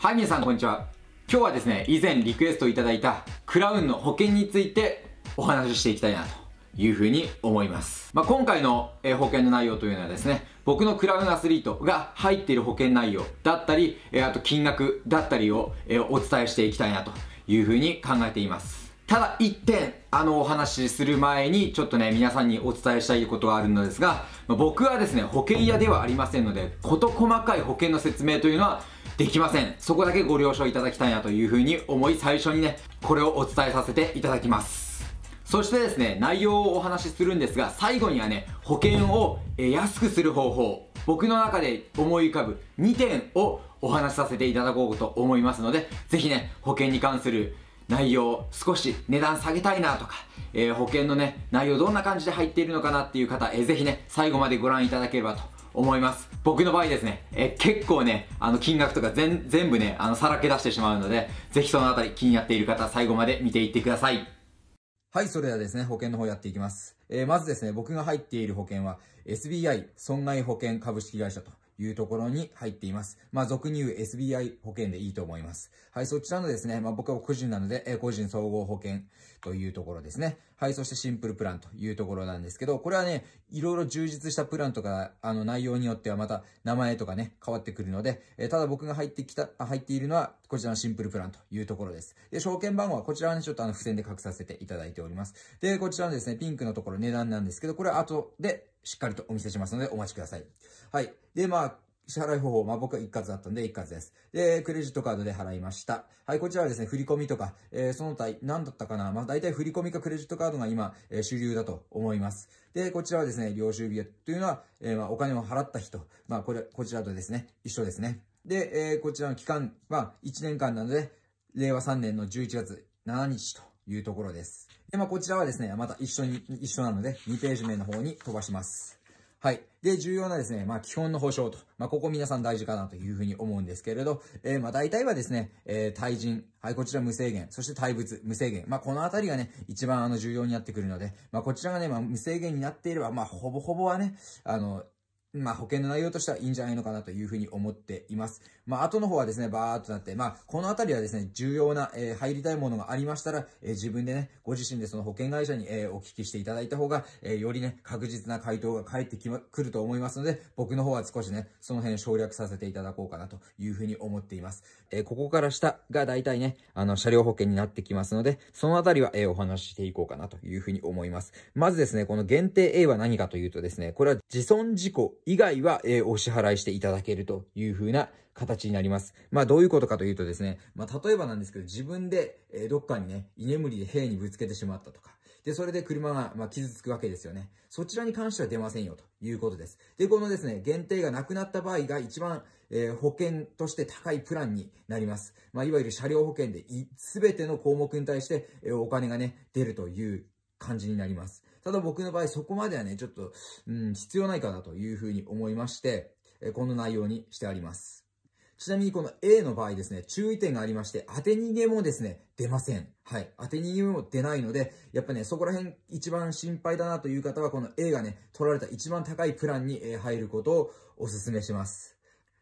はい、皆さんこんにちは。今日はですね、以前リクエストいただいたクラウンの保険についてお話ししていきたいなというふうに思います。まあ、今回の保険の内容というのはですね、僕のクラウンアスリートが入っている保険内容だったり、あと金額だったりをお伝えしていきたいなというふうに考えています。ただ一点、あのお話しする前にちょっとね、皆さんにお伝えしたいことがあるのですが、僕はですね、保険屋ではありませんので、事細かい保険の説明というのはできません。そこだけご了承いただきたいなというふうに思い、最初にね、これをお伝えさせていただきます。そしてですね、内容をお話しするんですが、最後にはね、保険を安くする方法、僕の中で思い浮かぶ2点をお話しさせていただこうと思いますので、ぜひね、保険に関する内容、少し値段下げたいなとか、えー、保険のね、内容どんな感じで入っているのかなっていう方、えー、ぜひね、最後までご覧いただければと思います。僕の場合ですね、え結構ね、あの金額とか全部ね、あのさらけ出してしまうので、ぜひそのあたり気になっている方、最後まで見ていってください。はい、それではですね、保険の方やっていきます。えー、まずですね、僕が入っている保険は、SBI 損害保険株式会社と。いうところに入っています。まあ、俗に言う SBI 保険でいいと思います。はい、そちらのですね、まあ、僕は個人なので、え個人総合保険というところですね。はい、そしてシンプルプランというところなんですけど、これはね、いろいろ充実したプランとか、あの内容によってはまた名前とかね、変わってくるので、えー、ただ僕が入ってきた、入っているのはこちらのシンプルプランというところです。で、証券番号はこちらはね、ちょっとあの付箋で書くさせていただいております。で、こちらのですね、ピンクのところ値段なんですけど、これは後でしっかりとお見せしますのでお待ちください。はい。で、まあ、支払い方法、まあ、僕は一括だったんで一括です。で、クレジットカードで払いました。はい、こちらはですね、振り込みとか、えー、その他、何だったかなまあ、大体振り込みかクレジットカードが今、えー、主流だと思います。で、こちらはですね、領収日というのは、えー、まあ、お金を払った人、まあ、これ、こちらとですね、一緒ですね。で、えー、こちらの期間は1年間なので、令和3年の11月7日というところです。で、まあ、こちらはですね、また一緒に、一緒なので、2ページ目の方に飛ばします。はい。で、重要なですね、まあ、基本の保障と。まあ、ここ皆さん大事かなというふうに思うんですけれど、えー、まあ、大体はですね、えー、対人、はい、こちら無制限、そして対物、無制限。まあ、このあたりがね、一番あの、重要になってくるので、まあ、こちらがね、まあ、無制限になっていれば、まあ、ほぼほぼはね、あの、まあ、保険の内容としてはいいんじゃないのかなというふうに思っています。まあ、後の方はですね、バーっとなって、まあ、このあたりはですね、重要な、えー、入りたいものがありましたら、えー、自分でね、ご自身でその保険会社に、えー、お聞きしていただいた方が、えー、よりね、確実な回答が返ってきま、来ると思いますので、僕の方は少しね、その辺省略させていただこうかなというふうに思っています。えー、ここから下が大体ね、あの、車両保険になってきますので、そのあたりは、えー、お話ししていこうかなというふうに思います。まずですね、この限定 A は何かというとですね、これは自損事故以外は、えー、お支払いしていただけるというふうな形になります。まあどういうことかというとですね、まあ例えばなんですけど、自分で、えどっかにね、居眠りで屋にぶつけてしまったとか、で、それで車が、まあ、傷つくわけですよね。そちらに関しては出ませんよということです。で、このですね、限定がなくなった場合が一番、えー、保険として高いプランになります。まあ、いわゆる車両保険で全ての項目に対して、えー、お金がね、出るという感じになります。ただ僕の場合そこまではね、ちょっと、うん、必要ないかなというふうに思いまして、えこの内容にしてあります。ちなみにこの A の場合ですね、注意点がありまして、当て逃げもですね、出ません。はい。当て逃げも出ないので、やっぱね、そこら辺一番心配だなという方は、この A がね、取られた一番高いプランに入ることをお勧めします。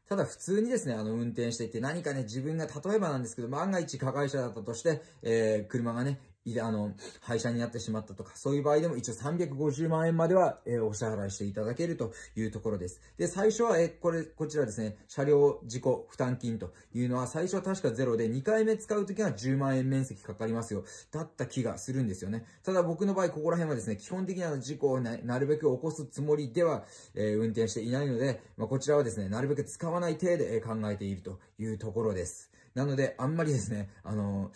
ただ普通にですね、あの、運転していて何かね、自分が例えばなんですけど、万が一加害者だったとして、えー、車がね、あの、廃車になってしまったとか、そういう場合でも一応350万円までは、えー、お支払いしていただけるというところです。で、最初は、えー、これ、こちらですね、車両事故負担金というのは、最初は確かゼロで、2回目使うときは10万円面積かかりますよ。だった気がするんですよね。ただ僕の場合、ここら辺はですね、基本的な事故をななるべく起こすつもりでは、えー、運転していないので、まあ、こちらはですね、なるべく使わない体で、え考えているというところです。なので、あんまりですね、あの、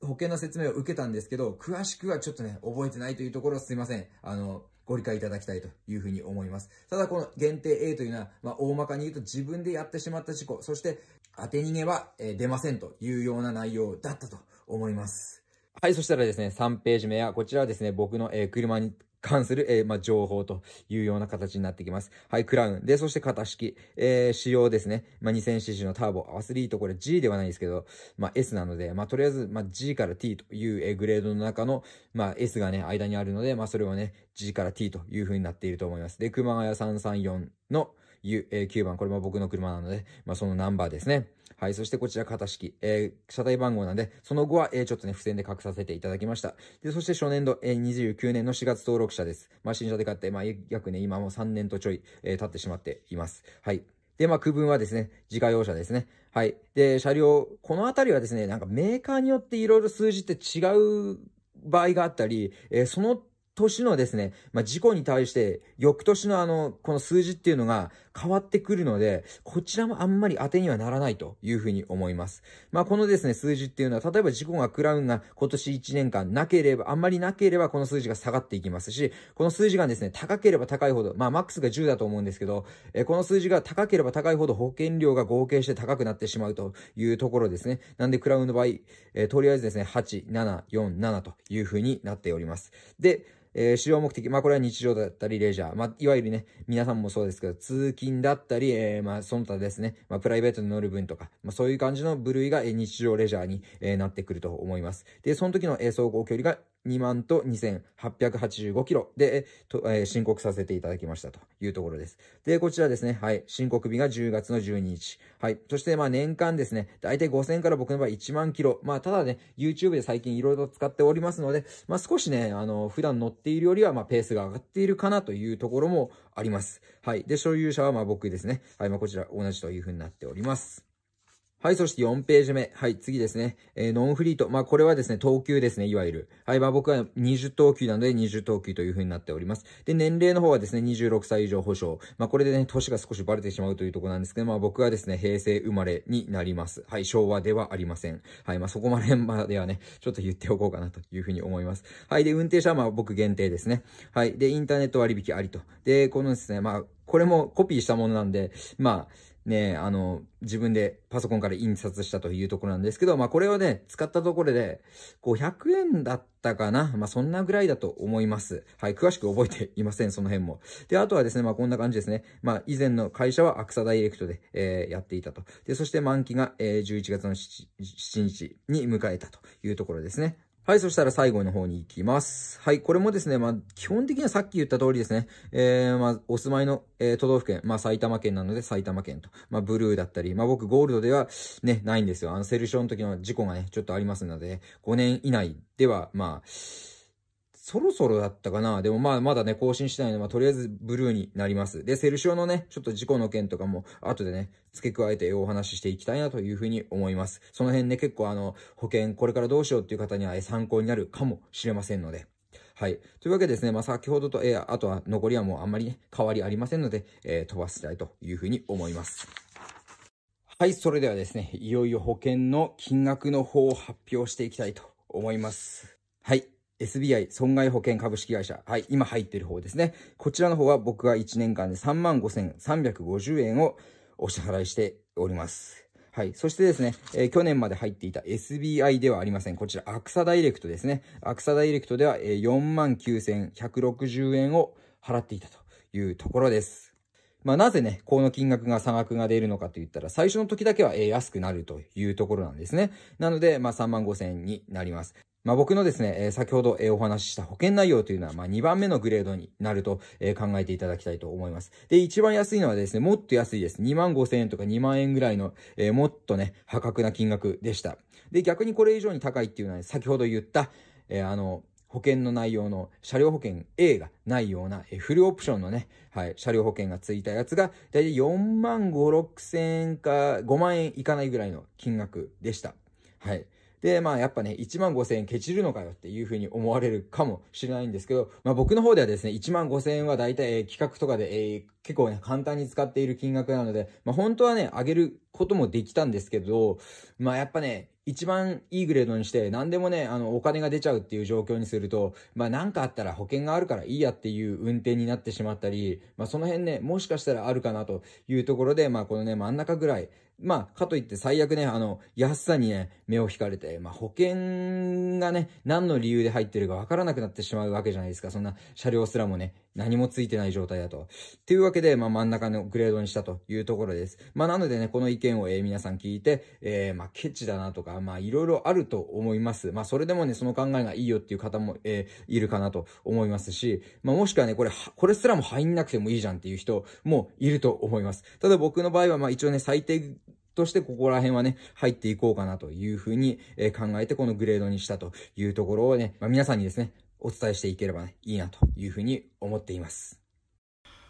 保険の説明を受けたんですけど、詳しくはちょっとね、覚えてないというところすいません。あの、ご理解いただきたいというふうに思います。ただこの限定 A というのは、まあ、大まかに言うと自分でやってしまった事故、そして当て逃げは、え出ませんというような内容だったと思います。はい、そしたらですね、3ページ目は、こちらはですね、僕の、え車に関する、えー、まあ、情報というような形になってきます。はい、クラウン。で、そして型式。えー、仕様ですね。まあ、2000cc のターボ。アスリート、これ G ではないですけど、まあ、S なので、まあ、とりあえず、まあ、G から T という、えー、グレードの中の、まあ、S がね、間にあるので、まあ、それをね、G から T という風になっていると思います。で、熊谷334の、いう、えー、9番、これも僕の車なので、まあ、そのナンバーですね。はい。そしてこちら型式、えー、車体番号なんで、その後は、えー、ちょっとね、付箋で隠させていただきました。で、そして初年度、えー、29年の4月登録者です。まあ、新車で買って、まあ、約ね、今も3年とちょい、えー、経ってしまっています。はい。で、まあ、区分はですね、自家用車ですね。はい。で、車両、このあたりはですね、なんかメーカーによっていろいろ数字って違う場合があったり、えー、その年のですね、まあ、事故に対して、翌年のあの、この数字っていうのが、変わってくるので、こちらもあんまり当てにはならないというふうに思います。まあ、このですね、数字っていうのは、例えば事故がクラウンが今年1年間なければ、あんまりなければこの数字が下がっていきますし、この数字がですね、高ければ高いほど、まあ、マックスが10だと思うんですけど、えこの数字が高ければ高いほど保険料が合計して高くなってしまうというところですね。なんで、クラウンの場合、えとりあえずですね、8、7、4、7というふうになっております。で、えー、主要目的、まあこれは日常だったり、レジャー、まあいわゆるね、皆さんもそうですけど、通勤だったり、えー、まあその他ですね、まあプライベートに乗る分とか、まあそういう感じの部類が、えー、日常レジャーに、えー、なってくると思います。で、その時の、えー、走行距離が2万と2885キロで、えー、申告させていただきましたというところです。で、こちらですね、はい、申告日が10月の12日。はい、そしてまあ年間ですね、だいたい5000から僕の場合1万キロ。まあただね、YouTube で最近いろいろ使っておりますので、まあ少しね、あの、普段乗っているよりはまあペースが上がっているかなというところもあります。はい、で、所有者はまあ僕ですね。はい、まあこちら同じというふうになっております。はい、そして4ページ目。はい、次ですね。えー、ノンフリート。まあ、これはですね、投球ですね、いわゆる。はい、まあ、僕は20投球なので20投球という風になっております。で、年齢の方はですね、26歳以上保証。まあ、これでね、年が少しバレてしまうというところなんですけど、まあ、僕はですね、平成生まれになります。はい、昭和ではありません。はい、まあ、そこまでまではね、ちょっと言っておこうかなという風に思います。はい、で、運転者はまあ、僕限定ですね。はい、で、インターネット割引ありと。で、このですね、まあ、これもコピーしたものなんで、まあ、ね、あの、自分でパソコンから印刷したというところなんですけど、まあこれはね、使ったところで500円だったかなまあそんなぐらいだと思います。はい、詳しく覚えていません、その辺も。で、あとはですね、まあこんな感じですね。まあ以前の会社はアクサダイレクトで、えー、やっていたと。で、そして満期が、えー、11月の 7, 7日に迎えたというところですね。はい、そしたら最後の方に行きます。はい、これもですね、まあ、基本的にはさっき言った通りですね、えー、まあ、お住まいの、えー、都道府県、まあ、埼玉県なので埼玉県と、まあ、ブルーだったり、まあ、僕ゴールドではね、ないんですよ。あの、セルションの時の事故がね、ちょっとありますので、5年以内では、まあ、そろそろだったかなでもまあ、まだね、更新してないので、まあ、とりあえずブルーになります。で、セルシオのね、ちょっと事故の件とかも、後でね、付け加えてお話ししていきたいなというふうに思います。その辺ね、結構あの、保険これからどうしようっていう方には参考になるかもしれませんので。はい。というわけでですね、まあ、先ほどと、えー、あとは残りはもうあんまりね、変わりありませんので、えー、飛ばしたいというふうに思います。はい。それではですね、いよいよ保険の金額の方を発表していきたいと思います。はい。SBI 損害保険株式会社。はい、今入ってる方ですね。こちらの方は僕が1年間で35,350円をお支払いしております。はい。そしてですね、えー、去年まで入っていた SBI ではありません。こちら、アクサダイレクトですね。アクサダイレクトでは、えー、49,160円を払っていたというところです。まあ、なぜね、この金額が差額が出るのかと言ったら、最初の時だけは、えー、安くなるというところなんですね。なので、まあ、35,000円になります。まあ、僕のですね、え先ほど、えお話しした保険内容というのは、まあ、2番目のグレードになると、え考えていただきたいと思います。で、一番安いのはですね、もっと安いです。2万5千円とか2万円ぐらいの、えもっとね、破格な金額でした。で、逆にこれ以上に高いっていうのは、ね、先ほど言った、えあの、保険の内容の車両保険 A がないようなフルオプションのね、はい、車両保険がついたやつが、だいたい4万5、6千円か5万円いかないぐらいの金額でした。はい。で、まあやっぱね、1万5000円ケチるのかよっていうふうに思われるかもしれないんですけど、まあ僕の方ではですね、1万5000円は大体、えー、企画とかで、えー、結構ね、簡単に使っている金額なので、まあ本当はね、上げることもできたんですけど、まあやっぱね、一番いいグレードにして、何でもね、あの、お金が出ちゃうっていう状況にすると、まあ、かあったら保険があるからいいやっていう運転になってしまったり、まあ、その辺ね、もしかしたらあるかなというところで、まあ、このね、真ん中ぐらいまあ、かといって最悪ね、あの、安さにね、目を引かれて、まあ、保険がね、何の理由で入ってるかわからなくなってしまうわけじゃないですか。そんな車両すらもね、何もついてない状態だと。っていうわけで、まあ、真ん中のグレードにしたというところです。まあ、なのでね、この意見を、えー、皆さん聞いて、えー、まあ、ケチだなとか、まあ、いろいろあると思います。まあ、それでもね、その考えがいいよっていう方も、えー、いるかなと思いますし、まあ、もしくはね、これ、これすらも入んなくてもいいじゃんっていう人もいると思います。ただ僕の場合は、まあ、一応ね、最低、としてここら辺はね、入っていこうかなというふうに考えてこのグレードにしたというところをね、まあ、皆さんにですね、お伝えしていければ、ね、いいなというふうに思っています。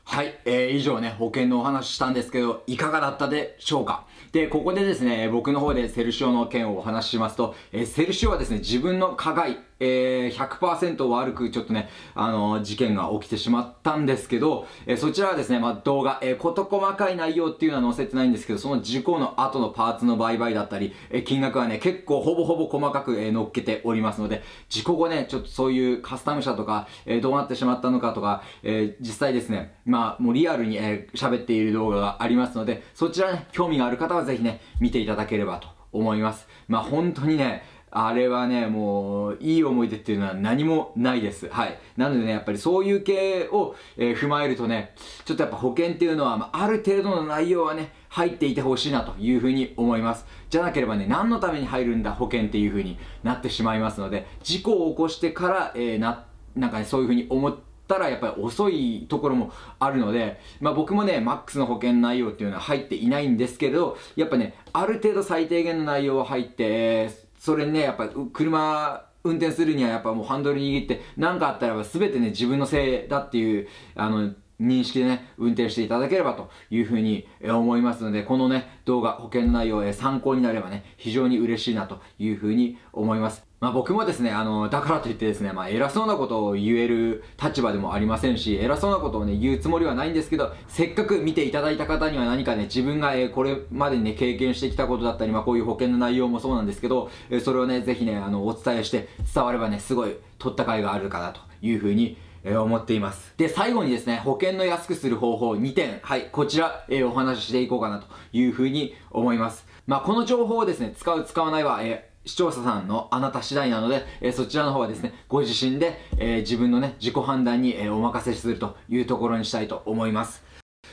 はい、えー、以上ね、保険のお話したんですけど、いかがだったでしょうかで、ここでですね、僕の方でセルシオの件をお話ししますと、えー、セルシオはですね、自分の加害えー、100%悪くちょっとね、あのー、事件が起きてしまったんですけど、えー、そちらはですね、まあ、動画、えー、こと細かい内容っていうのは載せてないんですけど、その事故の後のパーツの売買だったり、えー、金額はね、結構ほぼほぼ細かく、えー、っけておりますので、事故後ね、ちょっとそういうカスタム車とか、えー、どうなってしまったのかとか、えー、実際ですね、まあ、もうリアルに喋、えー、っている動画がありますので、そちらね、興味がある方はぜひね、見ていただければと思います。まあ、本当にね、あれはね、もう、いい思い出っていうのは何もないです。はい。なのでね、やっぱりそういう系を、えー、踏まえるとね、ちょっとやっぱ保険っていうのは、まあ、ある程度の内容はね、入っていてほしいなというふうに思います。じゃなければね、何のために入るんだ保険っていうふうになってしまいますので、事故を起こしてから、えー、な、なんかね、そういうふうに思って、たらやっぱり遅いところもあるので、まあ、僕もね、マックスの保険内容っていうのは入っていないんですけど、やっぱね、ある程度最低限の内容は入って、えーそれねやっぱ車運転するにはやっぱもうハンドル握って何かあったらば全てね自分のせいだっていうあの認識でね、運転していただければというふうに思いますので、このね、動画、保険の内容、参考になればね、非常に嬉しいなというふうに思います。まあ僕もですね、あの、だからといってですね、まあ偉そうなことを言える立場でもありませんし、偉そうなことをね、言うつもりはないんですけど、せっかく見ていただいた方には何かね、自分が、えこれまでにね、経験してきたことだったり、まあこういう保険の内容もそうなんですけど、えそれをね、ぜひね、あの、お伝えして伝わればね、すごい取った甲斐があるかなというふうにえ思っています。で、最後にですね、保険の安くする方法2点。はい、こちら、えー、お話ししていこうかなというふうに思います。まあ、この情報をですね、使う、使わないは、えー、視聴者さんのあなた次第なので、えそちらの方はですね、ご自身で、え自分のね、自己判断に、えお任せするというところにしたいと思います。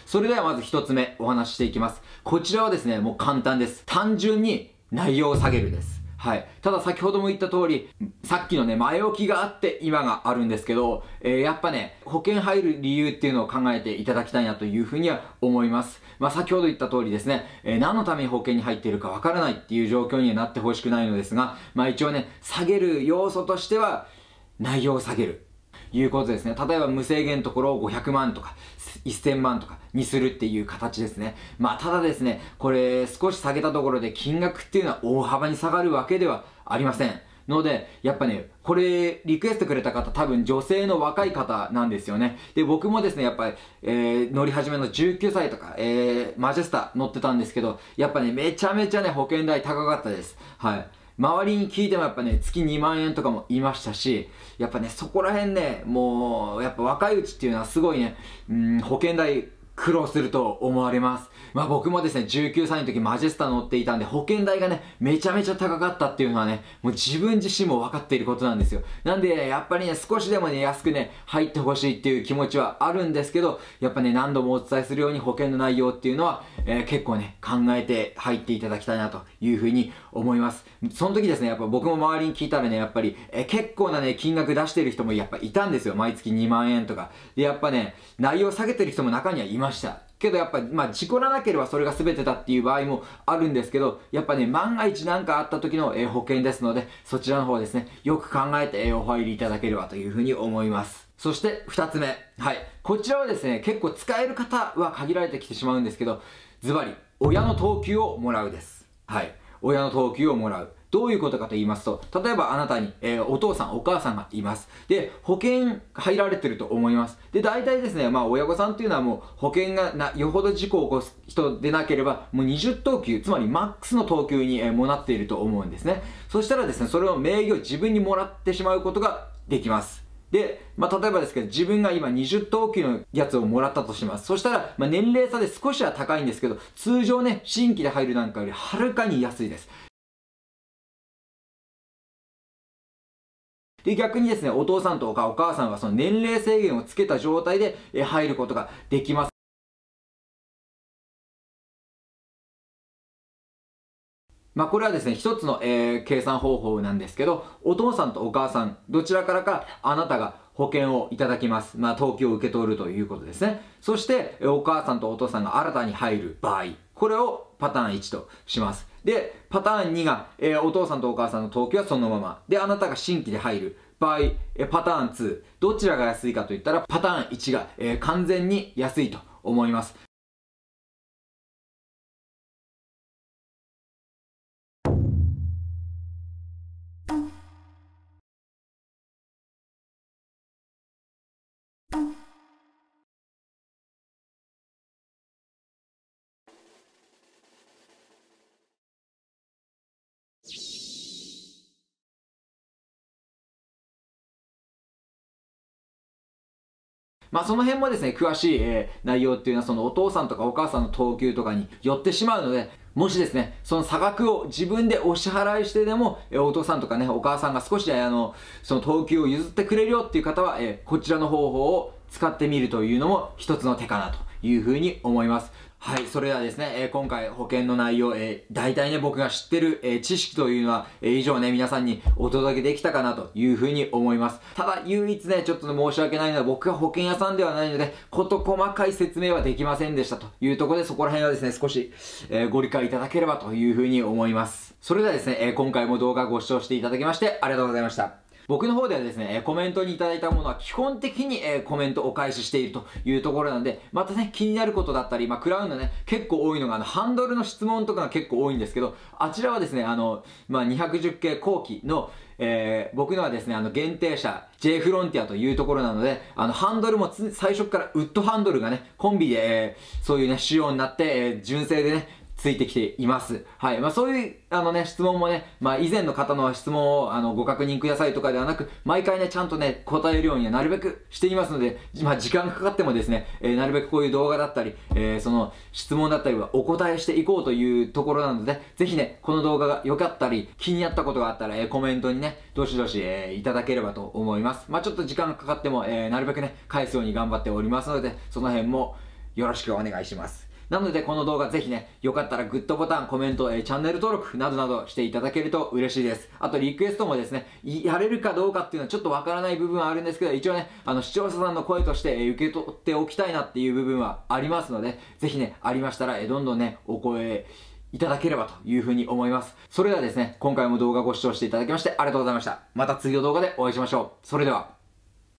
それではまず1つ目お話ししていきます。こちらはですね、もう簡単です。単純に内容を下げるです。はい。ただ先ほども言った通り、さっきのね、前置きがあって今があるんですけど、えー、やっぱね、保険入る理由っていうのを考えていただきたいなというふうには思います。まあ先ほど言った通りですね、えー、何のために保険に入っているかわからないっていう状況にはなってほしくないのですが、まあ一応ね、下げる要素としては、内容を下げる。いうことですね。例えば無制限のところを500万とか1000万とかにするっていう形ですね。まあただですね、これ少し下げたところで金額っていうのは大幅に下がるわけではありません。ので、やっぱね、これ、リクエストくれた方、多分女性の若い方なんですよね。で、僕もですね、やっぱり、えー、乗り始めの19歳とか、えー、マジェスタ乗ってたんですけど、やっぱね、めちゃめちゃね、保険代高かったです。はい。周りに聞いてもやっぱね、月2万円とかもいましたし、やっぱね、そこら辺ね、もう、やっぱ若いうちっていうのはすごいね、うん、保険代、苦労すると思われます。まあ僕もですね、19歳の時マジェスタ乗っていたんで、保険代がね、めちゃめちゃ高かったっていうのはね、もう自分自身も分かっていることなんですよ。なんで、やっぱりね、少しでもね、安くね、入ってほしいっていう気持ちはあるんですけど、やっぱね、何度もお伝えするように保険の内容っていうのは、えー、結構ね、考えて入っていただきたいなというふうに思います。その時ですね、やっぱ僕も周りに聞いたらね、やっぱり、え、結構なね、金額出してる人もやっぱいたんですよ。毎月2万円とか。で、やっぱね、内容下げてる人も中にはいました。けどやっぱ、まあ、事故らなければそれが全てだっていう場合もあるんですけど、やっぱね、万が一何かあった時の、え保険ですので、そちらの方ですね、よく考えて、えお入りいただければというふうに思います。そして、二つ目。はい。こちらはですね、結構使える方は限られてきてしまうんですけど、ズバリ、親の等級をもらうです。はい。親の等級をもらう。どういうことかと言いますと、例えばあなたに、えー、お父さん、お母さんがいます。で、保険入られてると思います。で、大体ですね、まあ親御さんっていうのはもう保険がな、よほど事故を起こす人でなければ、もう20等級、つまりマックスの等級に、えー、もなっていると思うんですね。そしたらですね、それを名義を自分にもらってしまうことができます。で、まあ、例えばですけど、自分が今20等級のやつをもらったとします。そしたら、まあ、年齢差で少しは高いんですけど、通常ね、新規で入るなんかよりはるかに安いです。で、逆にですね、お父さんとかお母さんはその年齢制限をつけた状態で入ることができます。まあ、これはですね、一つの、えー、計算方法なんですけど、お父さんとお母さん、どちらからかあなたが保険をいただきます。まあ、登記を受け取るということですね。そして、お母さんとお父さんが新たに入る場合、これをパターン1とします。で、パターン2が、えー、お父さんとお母さんの登記はそのまま。で、あなたが新規で入る場合、えー、パターン2、どちらが安いかといったら、パターン1が、えー、完全に安いと思います。まあその辺もですね、詳しい、えー、内容っていうのはそのお父さんとかお母さんの等級とかによってしまうので、もしですね、その差額を自分でお支払いしてでも、えー、お父さんとかね、お母さんが少し、あの、その等級を譲ってくれるよっていう方は、えー、こちらの方法を使ってみるというのも一つの手かなというふうに思います。はい、それではですね、えー、今回保険の内容、えー、大体ね、僕が知ってる、えー、知識というのは、えー、以上ね、皆さんにお届けできたかなというふうに思います。ただ、唯一ね、ちょっと申し訳ないのは、僕が保険屋さんではないので、事細かい説明はできませんでしたというところで、そこら辺はですね、少し、えー、ご理解いただければというふうに思います。それではですね、えー、今回も動画ご視聴していただきまして、ありがとうございました。僕の方ではですね、コメントにいただいたものは基本的にコメントお返ししているというところなんで、またね、気になることだったり、まあ、クラウンのね、結構多いのが、あの、ハンドルの質問とかが結構多いんですけど、あちらはですね、あの、まあ、210系後期の、えー、僕のはですね、あの、限定車、J フロンティアというところなので、あの、ハンドルも最初からウッドハンドルがね、コンビで、えー、そういうね、仕様になって、えー、純正でね、ついてきています。はい。まあ、そういう、あのね、質問もね、まあ、以前の方の質問を、あの、ご確認くださいとかではなく、毎回ね、ちゃんとね、答えるようにはなるべくしていますので、まあ、時間がかかってもですね、えー、なるべくこういう動画だったり、えー、その、質問だったりはお答えしていこうというところなので、ぜひね、この動画が良かったり、気になったことがあったら、えー、コメントにね、どしどし、えー、いただければと思います。まあ、ちょっと時間かかっても、えー、なるべくね、返すように頑張っておりますので、その辺もよろしくお願いします。なのでこの動画ぜひね、よかったらグッドボタン、コメント、えー、チャンネル登録などなどしていただけると嬉しいです。あとリクエストもですね、やれるかどうかっていうのはちょっとわからない部分はあるんですけど、一応ね、あの視聴者さんの声として、え受け取っておきたいなっていう部分はありますので、ぜひね、ありましたら、えどんどんね、お声、いただければというふうに思います。それではですね、今回も動画ご視聴していただきましてありがとうございました。また次の動画でお会いしましょう。それでは。